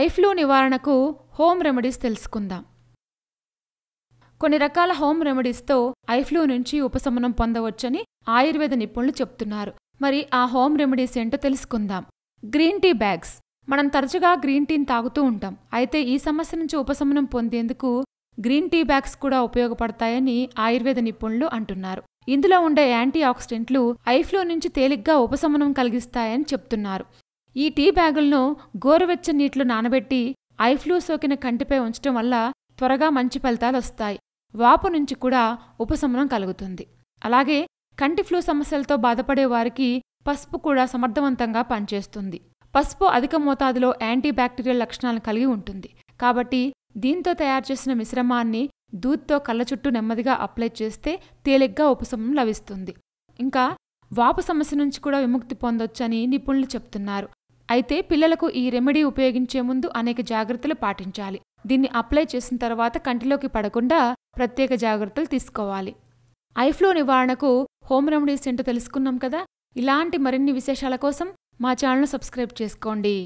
ఐఫ్లూ నివారణకు home remedies తెలుసుకుందాం కొన్ని రకాల హోమ్ రెమెడీస్తో ఐఫ్లూ నుంచి ఉపశమనం పొందవచ్చని ఆయుర్వేద నిపుణులు చెప్తున్నారు మరి ఆ హోమ్ రెమెడీస్ ఏంటో తెలుసుకుందాం గ్రీన్ టీ బ్యాగ్స్ మనం తరచుగా గ్రీన్ టీని తాగుతూ ఉంటాం అయితే ఈ సమస్య నుంచి ఉపశమనం పొందేందుకు గ్రీన్ టీ బ్యాగ్స్ కూడా ఉపయోగపడతాయని ఆయుర్వేద నిపుణులు అంటున్నారు ఇందులో ఉండే యాంటీ ఆక్సిడెంట్లు ఐఫ్లూ నుంచి తేలిగ్గా ఉపశమనం కలిగిస్తాయని చెప్తున్నారు ఈ టీ బ్యాగులను గోరువెచ్చని నీటిలో నానబెట్టి ఐఫ్లూ సోకిన కంటిపై ఉంచటం వల్ల త్వరగా మంచి ఫలితాలు వస్తాయి వాపు నుంచి కూడా ఉపశమనం కలుగుతుంది అలాగే కంటి ఫ్లూ సమస్యలతో బాధపడే వారికి పసుపు కూడా సమర్థవంతంగా పనిచేస్తుంది పసుపు అధిక మోతాదులో యాంటీ బ్యాక్టీరియల్ లక్షణాలను కలిగి ఉంటుంది కాబట్టి దీంతో తయారు చేసిన మిశ్రమాన్ని దూత్తో కళ్ళ చుట్టూ నెమ్మదిగా అప్లై చేస్తే తేలిగ్గా ఉపశమనం లభిస్తుంది ఇంకా వాపు సమస్య నుంచి కూడా విముక్తి పొందొచ్చని నిపుణులు చెప్తున్నారు అయితే పిల్లలకు ఈ రెమెడీ ఉపయోగించే ముందు అనేక జాగ్రత్తలు పాటించాలి దీన్ని అప్లై చేసిన తర్వాత కంటిలోకి పడకుండా ప్రత్యేక జాగ్రత్తలు తీసుకోవాలి ఐఫ్లో నివారణకు హోమ్ రెమెడీస్ ఏంటో తెలుసుకున్నాం కదా ఇలాంటి మరిన్ని విశేషాల కోసం మా ఛానల్ను సబ్స్క్రైబ్ చేసుకోండి